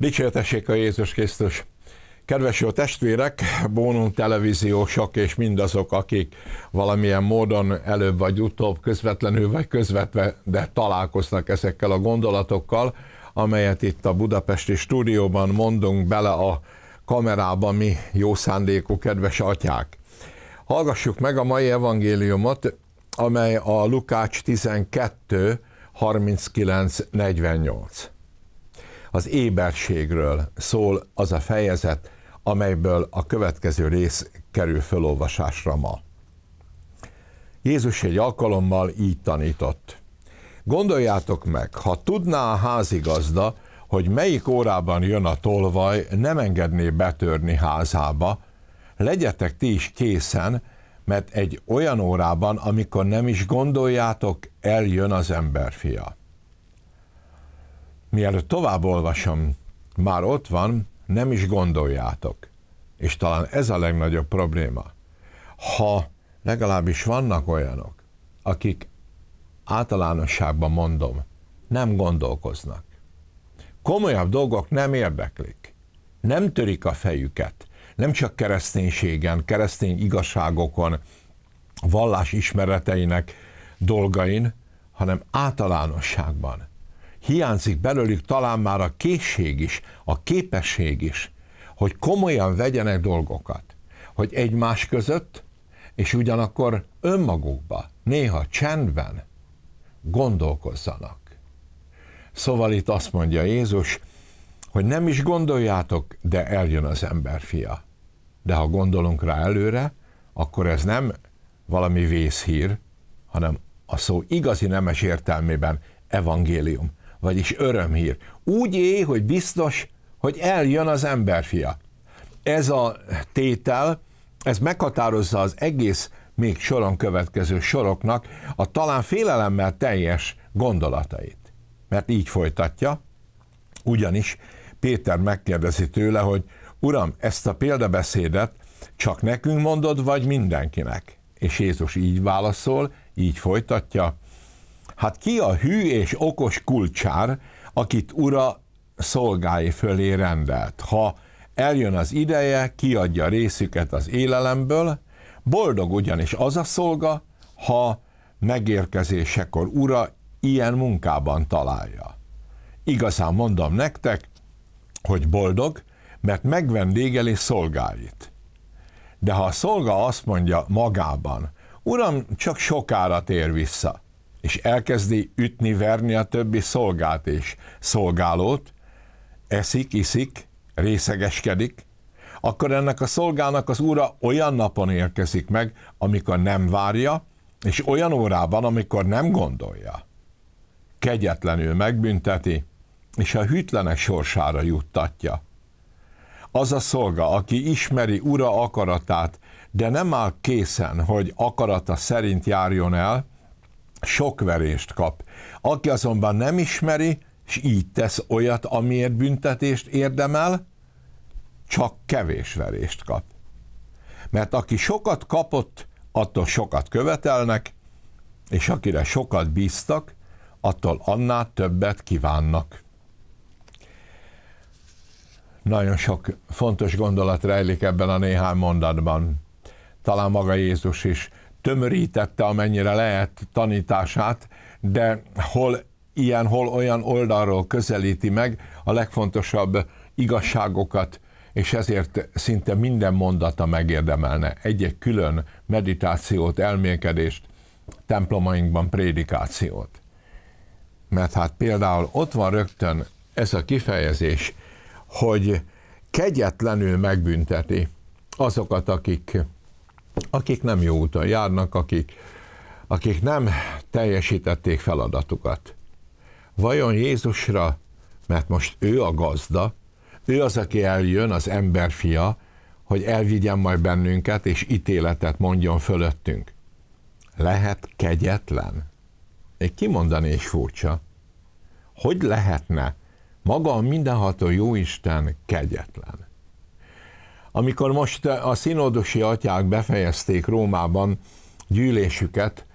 Dicsértessék a Jézus Krisztus! Kedves jó testvérek, bónum televíziósok és mindazok, akik valamilyen módon előbb vagy utóbb, közvetlenül vagy közvetve, de találkoznak ezekkel a gondolatokkal, amelyet itt a budapesti stúdióban mondunk bele a kamerába mi jó szándékú kedves atyák. Hallgassuk meg a mai evangéliumot, amely a Lukács 12, 39-48 az éberségről szól az a fejezet, amelyből a következő rész kerül felolvasásra ma. Jézus egy alkalommal így tanított. Gondoljátok meg, ha tudná a házigazda, hogy melyik órában jön a tolvaj, nem engedné betörni házába, legyetek ti is készen, mert egy olyan órában, amikor nem is gondoljátok, eljön az emberfia mielőtt tovább olvasom, már ott van, nem is gondoljátok. És talán ez a legnagyobb probléma. Ha legalábbis vannak olyanok, akik általánosságban mondom, nem gondolkoznak. Komolyabb dolgok nem érdeklik. Nem törik a fejüket. Nem csak kereszténységen, keresztény igazságokon, vallás ismereteinek dolgain, hanem általánosságban hiányzik belőlük talán már a készség is, a képesség is, hogy komolyan vegyenek dolgokat, hogy egymás között, és ugyanakkor önmagukba, néha csendben gondolkozzanak. Szóval itt azt mondja Jézus, hogy nem is gondoljátok, de eljön az ember fia. De ha gondolunk rá előre, akkor ez nem valami vészhír, hanem a szó igazi nemes értelmében evangélium vagyis örömhír. Úgy éj, hogy biztos, hogy eljön az emberfia. Ez a tétel, ez meghatározza az egész még soron következő soroknak a talán félelemmel teljes gondolatait. Mert így folytatja, ugyanis Péter megkérdezi tőle, hogy Uram, ezt a példabeszédet csak nekünk mondod, vagy mindenkinek? És Jézus így válaszol, így folytatja, Hát ki a hű és okos kulcsár, akit ura szolgái fölé rendelt? Ha eljön az ideje, kiadja részüket az élelemből, boldog ugyanis az a szolga, ha megérkezésekor ura ilyen munkában találja. Igazán mondom nektek, hogy boldog, mert megvendégeli szolgáit. De ha a szolga azt mondja magában, Uram, csak sokára tér vissza, és elkezdi ütni, verni a többi szolgát és szolgálót, eszik, iszik, részegeskedik, akkor ennek a szolgának az úra olyan napon érkezik meg, amikor nem várja, és olyan órában, amikor nem gondolja. Kegyetlenül megbünteti, és a hűtlenek sorsára juttatja. Az a szolga, aki ismeri ura akaratát, de nem áll készen, hogy akarata szerint járjon el, sok verést kap. Aki azonban nem ismeri, és így tesz olyat, amiért büntetést érdemel, csak kevés verést kap. Mert aki sokat kapott, attól sokat követelnek, és akire sokat bíztak, attól annál többet kívánnak. Nagyon sok fontos gondolat rejlik ebben a néhány mondatban. Talán maga Jézus is tömörítette, amennyire lehet tanítását, de hol ilyen, hol olyan oldalról közelíti meg a legfontosabb igazságokat, és ezért szinte minden mondata megérdemelne egy-egy külön meditációt, elmélkedést, templomainkban prédikációt. Mert hát például ott van rögtön ez a kifejezés, hogy kegyetlenül megbünteti azokat, akik akik nem jó úton járnak, akik, akik nem teljesítették feladatukat. Vajon Jézusra, mert most ő a gazda, ő az, aki eljön, az emberfia, hogy elvigyen majd bennünket, és ítéletet mondjon fölöttünk. Lehet kegyetlen? Egy kimondani is furcsa. Hogy lehetne maga a mindenható Jóisten kegyetlen? Amikor most a színodosi atyák befejezték Rómában gyűlésüket,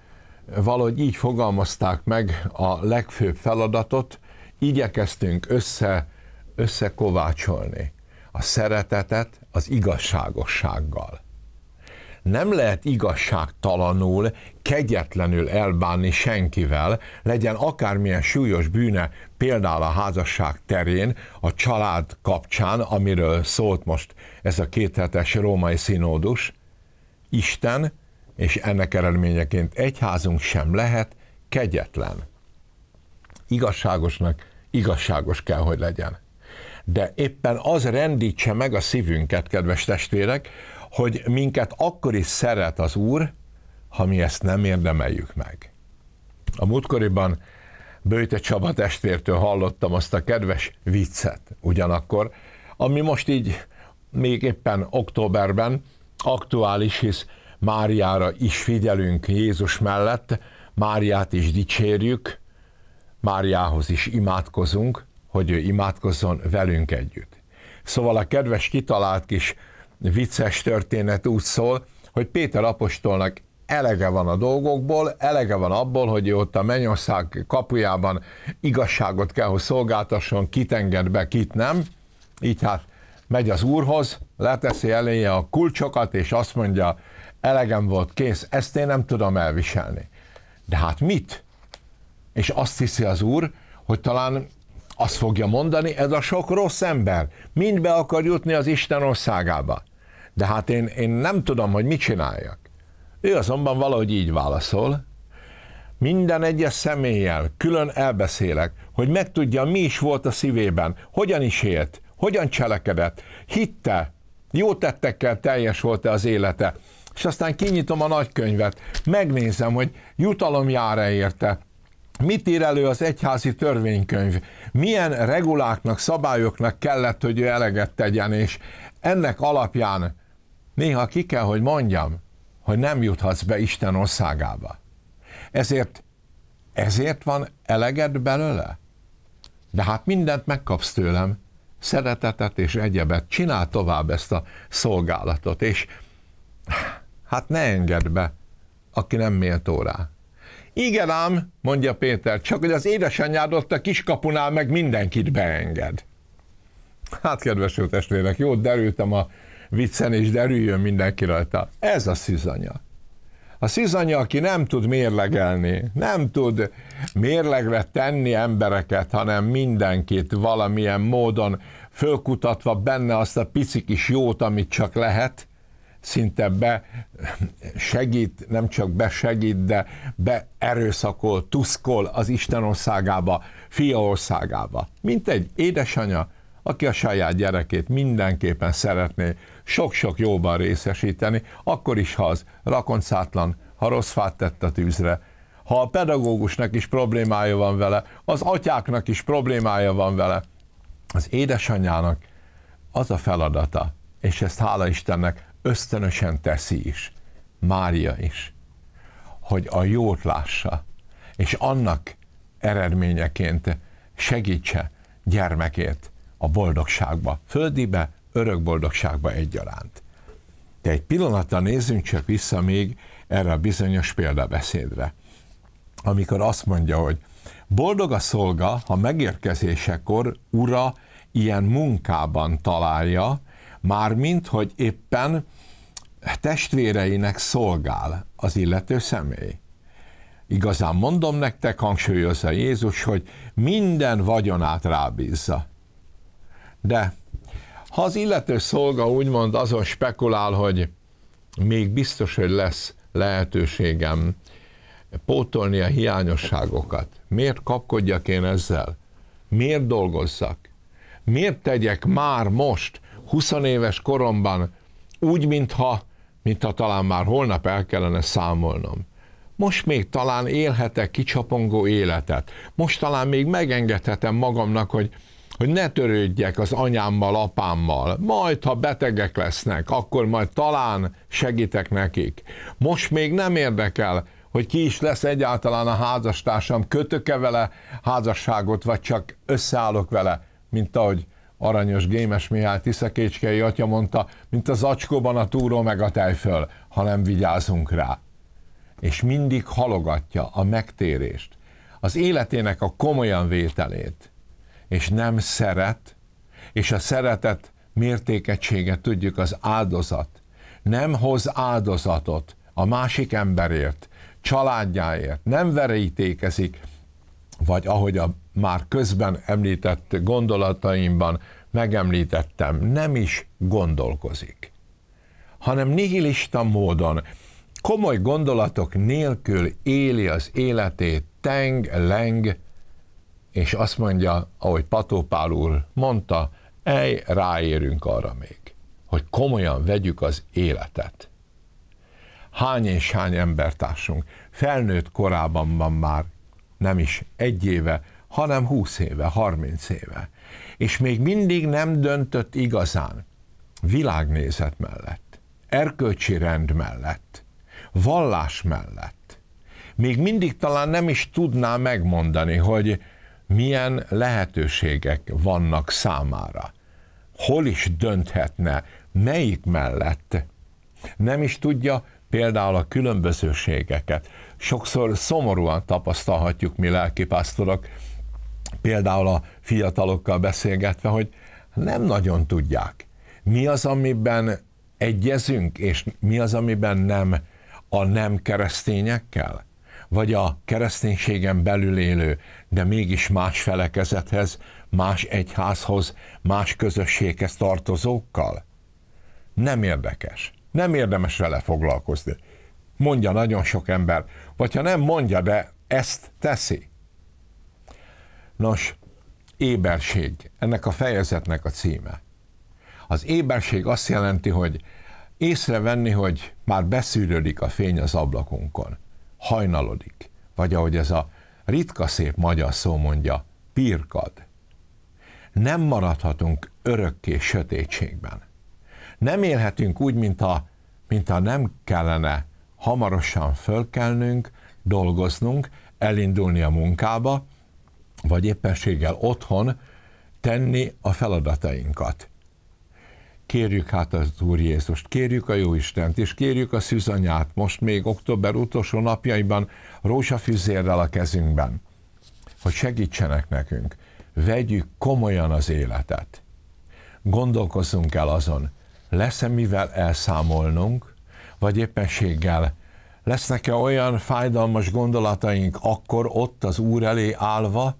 valahogy így fogalmazták meg a legfőbb feladatot, igyekeztünk össze, összekovácsolni a szeretetet az igazságossággal nem lehet igazságtalanul, kegyetlenül elbánni senkivel, legyen akármilyen súlyos bűne, például a házasság terén, a család kapcsán, amiről szólt most ez a kéthetes római színódus, Isten, és ennek eredményeként egyházunk sem lehet kegyetlen. Igazságosnak igazságos kell, hogy legyen de éppen az rendítse meg a szívünket, kedves testvérek, hogy minket akkor is szeret az Úr, ha mi ezt nem érdemeljük meg. A múltkoriban Bőjte Csaba testvértől hallottam azt a kedves viccet ugyanakkor, ami most így még éppen októberben aktuális, hisz Máriára is figyelünk Jézus mellett, Máriát is dicsérjük, Máriához is imádkozunk, hogy ő imádkozzon velünk együtt. Szóval a kedves kitalált kis vicces történet úgy szól, hogy Péter apostolnak elege van a dolgokból, elege van abból, hogy ott a mennyország kapujában igazságot kell, hogy szolgáltasson, kit enged be, kit nem. Így hát megy az úrhoz, leteszi eléje a kulcsokat, és azt mondja, elegem volt, kész, ezt én nem tudom elviselni. De hát mit? És azt hiszi az úr, hogy talán azt fogja mondani, ez a sok rossz ember, mind be akar jutni az Isten országába. De hát én, én nem tudom, hogy mit csináljak. Ő azonban valahogy így válaszol, minden egyes személlyel külön elbeszélek, hogy megtudja, mi is volt a szívében, hogyan is élt, hogyan cselekedett, hitte, jó tettekkel teljes volt-e az élete, és aztán kinyitom a nagykönyvet, megnézem, hogy jutalom jár-e érte, mit ír elő az egyházi törvénykönyv, milyen reguláknak, szabályoknak kellett, hogy ő eleget tegyen, és ennek alapján Néha ki kell, hogy mondjam, hogy nem juthatsz be Isten országába. Ezért, ezért van eleged belőle? De hát mindent megkapsz tőlem, szeretetet és egyebet. Csinál tovább ezt a szolgálatot, és hát ne engedd be, aki nem méltó rá. Igen ám, mondja Péter, csak hogy az édesanyád ott a kiskapunál meg mindenkit beenged. Hát, kedves testvérek, jó, derültem a viccen és derüljön mindenki rajta. Ez a szizanya. A szizanya, aki nem tud mérlegelni, nem tud mérlegre tenni embereket, hanem mindenkit valamilyen módon fölkutatva benne azt a pici kis jót, amit csak lehet, szinte be segít, nem csak besegít, de be erőszakol, tuszkol az Isten országába, fia országába. Mint egy édesanya, aki a saját gyerekét mindenképpen szeretné sok-sok jóban részesíteni, akkor is, ha az rakoncátlan, ha rossz fát tett a tűzre, ha a pedagógusnak is problémája van vele, az atyáknak is problémája van vele, az édesanyjának az a feladata, és ezt hála Istennek ösztönösen teszi is, Mária is, hogy a jót lássa, és annak eredményeként segítse gyermekét a boldogságba, földibe örök boldogságba egyaránt. De egy pillanatra nézzünk csak vissza még erre a bizonyos példabeszédre, amikor azt mondja, hogy boldog a szolga, ha megérkezésekor ura ilyen munkában találja, mármint, hogy éppen testvéreinek szolgál az illető személy. Igazán mondom nektek, hangsúlyozza Jézus, hogy minden vagyonát rábízza. De ha az illető szolga úgymond azon spekulál, hogy még biztos, hogy lesz lehetőségem pótolni a hiányosságokat, miért kapkodjak én ezzel? Miért dolgozzak? Miért tegyek már most, 20 éves koromban úgy, mintha, mintha talán már holnap el kellene számolnom? Most még talán élhetek kicsapongó életet. Most talán még megengedhetem magamnak, hogy hogy ne törődjek az anyámmal, apámmal, majd ha betegek lesznek, akkor majd talán segítek nekik. Most még nem érdekel, hogy ki is lesz egyáltalán a házastársam, kötök-e vele házasságot, vagy csak összeállok vele, mint ahogy aranyos Gémes Mihály Tiszekécskei atya mondta, mint az acskóban a túró meg a tejföl, ha nem vigyázunk rá. És mindig halogatja a megtérést, az életének a komolyan vételét és nem szeret, és a szeretet mértékegységet tudjuk az áldozat. Nem hoz áldozatot a másik emberért, családjáért, nem verítékezik, vagy ahogy a már közben említett gondolataimban megemlítettem, nem is gondolkozik, hanem nihilista módon, komoly gondolatok nélkül éli az életét teng, leng, és azt mondja, ahogy Pató Pál úr mondta, ej, ráérünk arra még, hogy komolyan vegyük az életet. Hány és hány embertársunk felnőtt korában van már, nem is egy éve, hanem húsz éve, harminc éve, és még mindig nem döntött igazán világnézet mellett, erkölcsi rend mellett, vallás mellett. Még mindig talán nem is tudná megmondani, hogy milyen lehetőségek vannak számára, hol is dönthetne, melyik mellett. Nem is tudja például a különbözőségeket. Sokszor szomorúan tapasztalhatjuk mi lelkipásztorok, például a fiatalokkal beszélgetve, hogy nem nagyon tudják, mi az, amiben egyezünk, és mi az, amiben nem a nem keresztényekkel, vagy a kereszténységen belül élő, de mégis más felekezethez, más egyházhoz, más közösséghez tartozókkal? Nem érdekes. Nem érdemes vele foglalkozni. Mondja nagyon sok ember, vagy ha nem mondja, de ezt teszi. Nos, éberség, ennek a fejezetnek a címe. Az éberség azt jelenti, hogy észrevenni, hogy már beszűrődik a fény az ablakunkon hajnalodik, vagy ahogy ez a ritka szép magyar szó mondja, pirkad. Nem maradhatunk örökké sötétségben. Nem élhetünk úgy, mint a, mint a nem kellene hamarosan fölkelnünk, dolgoznunk, elindulni a munkába, vagy éppenséggel otthon tenni a feladatainkat. Kérjük hát az Úr Jézust, kérjük a Jó Istent, és kérjük a szűzanyát, most még október utolsó napjaiban rózsafűzérrel a kezünkben, hogy segítsenek nekünk. Vegyük komolyan az életet. Gondolkozzunk el azon, lesz-e mivel elszámolnunk, vagy éppenséggel lesznek-e olyan fájdalmas gondolataink akkor ott az Úr elé állva,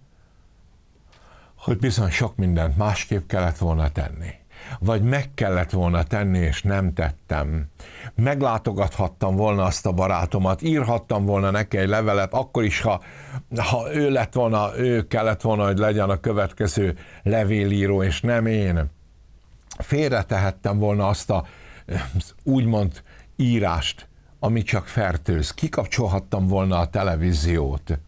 hogy bizony sok mindent másképp kellett volna tenni vagy meg kellett volna tenni, és nem tettem. Meglátogathattam volna azt a barátomat, írhattam volna neki egy levelet, akkor is, ha, ha ő lett volna, ő kellett volna, hogy legyen a következő levélíró, és nem én. Félretehettem volna azt a eh, úgymond írást, ami csak fertőz. Kikapcsolhattam volna a televíziót.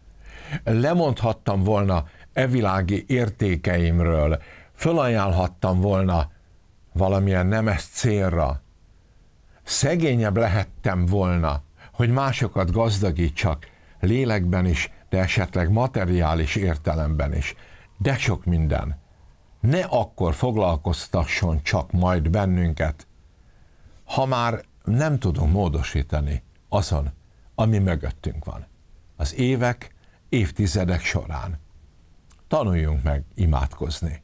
Lemondhattam volna e világi értékeimről. Fölajánlhattam volna valamilyen nemes célra. Szegényebb lehettem volna, hogy másokat gazdagítsak lélekben is, de esetleg materiális értelemben is. De sok minden. Ne akkor foglalkoztasson csak majd bennünket, ha már nem tudunk módosítani azon, ami mögöttünk van. Az évek, évtizedek során. Tanuljunk meg imádkozni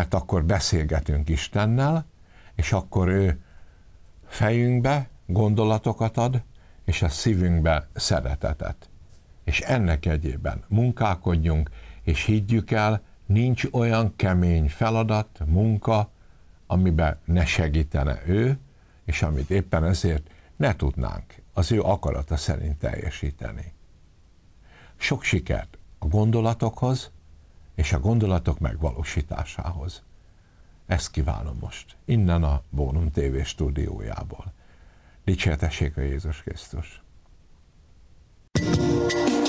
mert hát akkor beszélgetünk Istennel, és akkor ő fejünkbe gondolatokat ad, és a szívünkbe szeretetet. És ennek egyében munkálkodjunk, és higgyük el, nincs olyan kemény feladat, munka, amiben ne segítene ő, és amit éppen ezért ne tudnánk az ő akarata szerint teljesíteni. Sok sikert a gondolatokhoz, és a gondolatok megvalósításához. Ezt kívánom most, innen a Bónum TV stúdiójából. Dicsértessék a Jézus Krisztus! thank you